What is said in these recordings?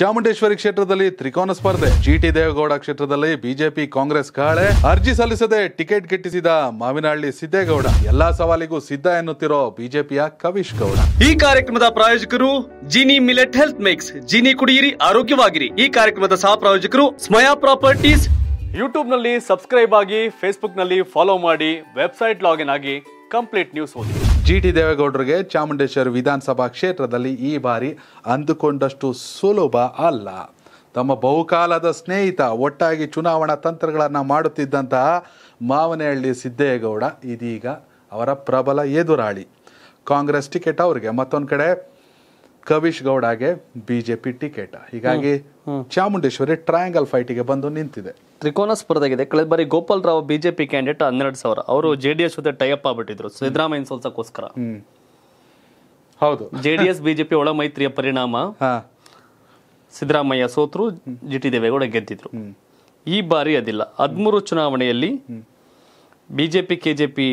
ಚಾಮುಂಡೇಶ್ವರಿ ಕ್ಷೇತ್ರದಲ್ಲಿ ತ್ರಿಕೋನ ಸ್ಪರ್ಧೆ ಜಿಟಿ ದೇವೇಗೌಡ ಕ್ಷೇತ್ರದಲ್ಲಿ ಬಿಜೆಪಿ ಕಾಂಗ್ರೆಸ್ ಕಾಳೆ ಅರ್ಜಿ ಸಲ್ಲಿಸದೆ ಟಿಕೆಟ್ ಗಿಟ್ಟಿಸಿದ ಮಾವಿನಹಳ್ಳಿ ಸಿದ್ದೇಗೌಡ ಎಲ್ಲಾ ಸವಾಲಿಗೂ ಸಿದ್ಧ ಎನ್ನುತ್ತಿರೋ ಬಿಜೆಪಿಯ ಕವಿಶ್ ಗೌಡ ಈ ಕಾರ್ಯಕ್ರಮದ ಪ್ರಾಯೋಜಕರು Jini millet health mix Jini ಕುಡಿಯಿರಿ ಆರೋಗ್ಯವಾಗಿರಿ ಈ ಕಾರ್ಯಕ್ರಮದ ಸಹ ಪ್ರಾಯೋಜಕರು ಸ್ಮಯಾ ಪ್ರಾಪರ್ಟೀಸ್ ಯೂಟ್ಯೂಬ್ ನಲ್ಲಿ ಸಬ್ಸ್ಕ್ರೈಬ್ ಆಗಿ ಫೇಸ್ಬುಕ್ ನಲ್ಲಿ ಫಾಲೋ ಮಾಡಿ ವೆಬ್ಸೈಟ್ ಲಾಗಿನ್ ಆಗಿ ಕಂಪ್ಲೀಟ್ ನ್ಯೂಸ್ ಓದಿ ಜಿ ಟಿ ದೇವೇಗೌಡರಿಗೆ ಚಾಮುಂಡೇಶ್ವರಿ ವಿಧಾನಸಭಾ ಕ್ಷೇತ್ರದಲ್ಲಿ ಈ ಬಾರಿ ಅಂದುಕೊಂಡಷ್ಟು ಸುಲಭ ಅಲ್ಲ ತಮ್ಮ ಬಹುಕಾಲದ ಸ್ನೇಹಿತ ಒಟ್ಟಾಗಿ ಚುನಾವಣಾ ತಂತ್ರಗಳನ್ನು ಮಾಡುತ್ತಿದ್ದಂತಹ ಮಾವನಹಳ್ಳಿ ಸಿದ್ದೇಗೌಡ ಇದೀಗ ಅವರ ಪ್ರಬಲ ಎದುರಾಳಿ ಕಾಂಗ್ರೆಸ್ ಟಿಕೆಟ್ ಅವರಿಗೆ ಮತ್ತೊಂದು ಕಡೆ ಕವೀಶ್ ಗೌಡಗೆ ಬಿಜೆಪಿ ಟಿಕೆಟ್ ಹೀಗಾಗಿ ಚಾಮುಂಡೇಶ್ವರಿ ಟ್ರಯಾಂಗಲ್ ಫೈಟಿಗೆ ಬಂದು ನಿಂತಿದೆ ತ್ರಿಕೋನ ಸ್ಪರ್ಧೆಗಿದೆ ಕಳೆದ ಬಾರಿ ಗೋಪಾಲ್ ರಾವ್ ಬಿಜೆಪಿ ಕ್ಯಾಂಡಿಡೇಟ್ ಹನ್ನೆರಡು ಸಾವಿರ ಅವರು ಜೆ ಡಿ ಎಸ್ ಜೊತೆ ಟೈಅಪ್ ಆಗ್ಬಿಟ್ಟಿದ್ರು ಸಿದ್ದರಾಮಯ್ಯ ಸೋಲ್ಸಕ್ಕೋಸ್ಕರ ಹೌದು ಜೆ ಡಿ ಎಸ್ ಬಿಜೆಪಿ ಒಳ ಮೈತ್ರಿಯ ಪರಿಣಾಮ ಸಿದ್ದರಾಮಯ್ಯ ಸೋತರು ಜಿ ಟಿ ದೇವೇಗೌಡ ಗೆದ್ದಿದ್ರು ಈ ಬಾರಿ ಅದಿಲ್ಲ ಹದಿಮೂರು ಚುನಾವಣೆಯಲ್ಲಿ ಬಿಜೆಪಿ ಕೆಜೆಪಿ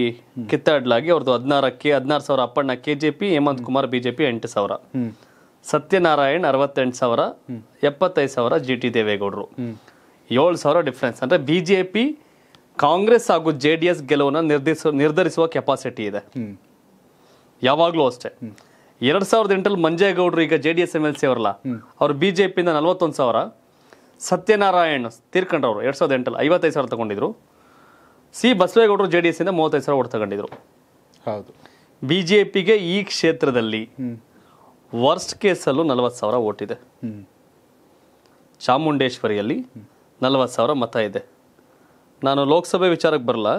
ಕಿತ್ತಾಡ್ಲಾಗಿ ಅವ್ರದ್ದು ಹದಿನಾರಕ್ಕೆ ಹದಿನಾರು ಸಾವಿರ ಅಪ್ಪಣ್ಣ ಕೆಜೆಪಿ ಹೇಮಂತ್ ಕುಮಾರ್ ಬಿಜೆಪಿ ಎಂಟು ಸಾವಿರ ಸತ್ಯನಾರಾಯಣ್ ಅರವತ್ತೆಂಟು ಸಾವಿರ ಎಪ್ಪತ್ತೈದು ಸಾವಿರ ಜಿ ಟಿ ದೇವೇಗೌಡರು ಏಳು ಸಾವಿರ ಡಿಫ್ರೆನ್ಸ್ ಅಂದರೆ ಬಿ ಜೆ ಪಿ ಕಾಂಗ್ರೆಸ್ ಹಾಗೂ ಜೆ ಡಿ ಎಸ್ ಗೆಲುವನ್ನು ನಿರ್ಧರಿಸುವ ನಿರ್ಧರಿಸುವ ಕೆಪಾಸಿಟಿ ಇದೆ ಯಾವಾಗಲೂ ಅಷ್ಟೇ ಎರಡು ಸಾವಿರದ ಎಂಟಲ್ಲಿ ಮಂಜೇಗೌಡರು ಈಗ J D S M L C ಅವರಲ್ಲ ಅವರು ಬಿ ಜೆ ಪಿಯಿಂದ ನಲ್ವತ್ತೊಂದು ಸಾವಿರ ಸತ್ಯನಾರಾಯಣ್ ತೀರ್ಕೊಂಡ್ರವ್ರು ಎರಡು ಸಾವಿರದ ಎಂಟಲ್ಲಿ ಐವತ್ತೈದು ಸಾವಿರ ತಗೊಂಡಿದ್ರು ಸಿ ಬಸವೇಗೌಡರು ಜೆ ಡಿ ಎಸ್ ಇಂದ ಮೂವತ್ತೈದು ಸಾವಿರ ಓಟ್ ತಗೊಂಡಿದ್ರು ಹೌದು ಬಿ ಜೆ ಪಿಗೆ ಈ ಕ್ಷೇತ್ರದಲ್ಲಿ ವರ್ಸ್ಟ್ ಕೇಸಲ್ಲೂ ನಲವತ್ತು ಸಾವಿರ ಇದೆ ಚಾಮುಂಡೇಶ್ವರಿಯಲ್ಲಿ ನಲವತ್ತು ಸಾವಿರ ಮತ ಇದೆ ನಾನು ಲೋಕಸಭೆ ವಿಚಾರಕ್ಕೆ ಬರಲ್ಲ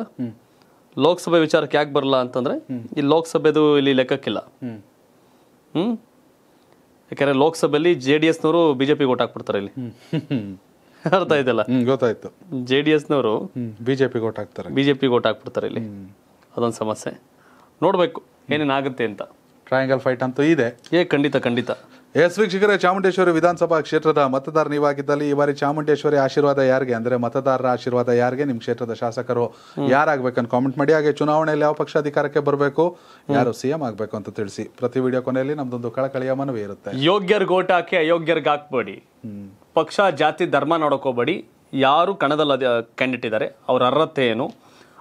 ಲೋಕಸಭೆ ವಿಚಾರಕ್ಕೆ ಯಾಕೆ ಬರಲ್ಲ ಅಂತಂದರೆ ಇಲ್ಲಿ ಲೋಕಸಭೆದು ಇಲ್ಲಿ ಲೆಕ್ಕಕ್ಕಿಲ್ಲ ಹ್ಞೂ ಯಾಕೆಂದರೆ ಲೋಕಸಭೆಯಲ್ಲಿ ಜೆ ಡಿ ಎಸ್ನವರು ಬಿ ಜೆ ಪಿಗೆ ಓಟ್ ಹಾಕ್ಬಿಡ್ತಾರೆ ಇಲ್ಲಿ ಅರ್ಥ ಆಯ್ತಲ್ಲ ಗೊತ್ತಾಯ್ತು ಜೆ ಡಿ ಎಸ್ನವರು ಪಿಗೆ ಓಟ್ ಹಾಕ್ತಾರೆ ಬಿಜೆಪಿಗೆ ಓಟ್ ಹಾಕ್ಬಿಡ್ತಾರೆ ಇಲ್ಲಿ ಅದೊಂದು ಸಮಸ್ಯೆ ನೋಡಬೇಕು ಆಗುತ್ತೆ ಅಂತ ಟ್ರಯಾಂಗಲ್ ಫೈಟ್ ಅಂತೂ ಇದೆ ಏ ಖಂಡಿತ ಖಂಡಿತ ಎಸ್ ವೀಕ್ಷಕರ ಚಾಮುಂಡೇಶ್ವರಿ ವಿಧಾನಸಭಾ ಕ್ಷೇತ್ರದ ಮತದಾರ ನೀವಾಗಿದ್ದಲ್ಲಿ ಈ ಬಾರಿ ಚಾಮುಂಡೇಶ್ವರಿ ಆಶೀರ್ವಾದ ಯಾರಿಗೆ ಅಂದ್ರೆ ಮತದಾರರ ಆಶೀರ್ವಾದ ಯಾರಿಗೆ ನಿಮ್ ಕ್ಷೇತ್ರದ ಶಾಸಕರು ಅಂತ ಕಾಮೆಂಟ್ ಮಾಡಿ ಹಾಗೆ ಚುನಾವಣೆಯಲ್ಲಿ ಯಾವ ಪಕ್ಷ ಅಧಿಕಾರಕ್ಕೆ ಬರಬೇಕು ಯಾರು ಸಿಎಂ ಆಗಬೇಕು ಅಂತ ತಿಳಿಸಿ ಪ್ರತಿ ವಿಡಿಯೋ ಕೊನೆಯಲ್ಲಿ ನಮ್ದೊಂದು ಕಳಕಳಿಯ ಮನವಿ ಇರುತ್ತೆ ಯೋಗ್ಯರ್ ಗೋಟ್ ಹಾಕಿ ಅಯೋಗ್ಯರ್ಗೆ ಹಾಕ್ಬೇಡಿ ಪಕ್ಷ ಜಾತಿ ಧರ್ಮ ನೋಡಕೋಬೇಡಿ ಯಾರು ಕಣದಲ್ಲಿ ಕ್ಯಾಂಡಿಡೇಟ್ ಇದ್ದಾರೆ ಅವ್ರ ಅರ್ಹತೆ ಏನು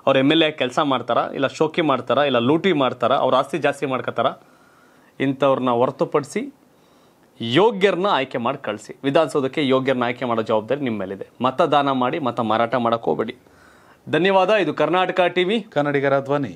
ಅವ್ರ ಎಮ್ ಎಲ್ ಎ ಕೆಲಸ ಮಾಡ್ತಾರಾ ಇಲ್ಲ ಶೋಕಿ ಮಾಡ್ತಾರಾ ಇಲ್ಲ ಲೂಟಿ ಮಾಡ್ತಾರಾ ಅವ್ರ ಆಸ್ತಿ ಜಾಸ್ತಿ ಮಾಡ್ಕೋತಾರ ಇಂಥವ್ರನ್ನ ಹೊರತುಪಡಿಸಿ ಯೋಗ್ಯರನ್ನ ಆಯ್ಕೆ ಮಾಡಿ ಕಳಿಸಿ ವಿಧಾನಸೌಧಕ್ಕೆ ಯೋಗ್ಯರನ್ನ ಆಯ್ಕೆ ಮಾಡೋ ಜವಾಬ್ದಾರಿ ನಿಮ್ಮ ಮೇಲಿದೆ ಮತದಾನ ಮಾಡಿ ಮತ ಮಾರಾಟ ಮಾಡೋಕ್ಕೆ ಧನ್ಯವಾದ ಇದು ಕರ್ನಾಟಕ ಟಿವಿ ಕನ್ನಡಿಗರ ಧ್ವನಿ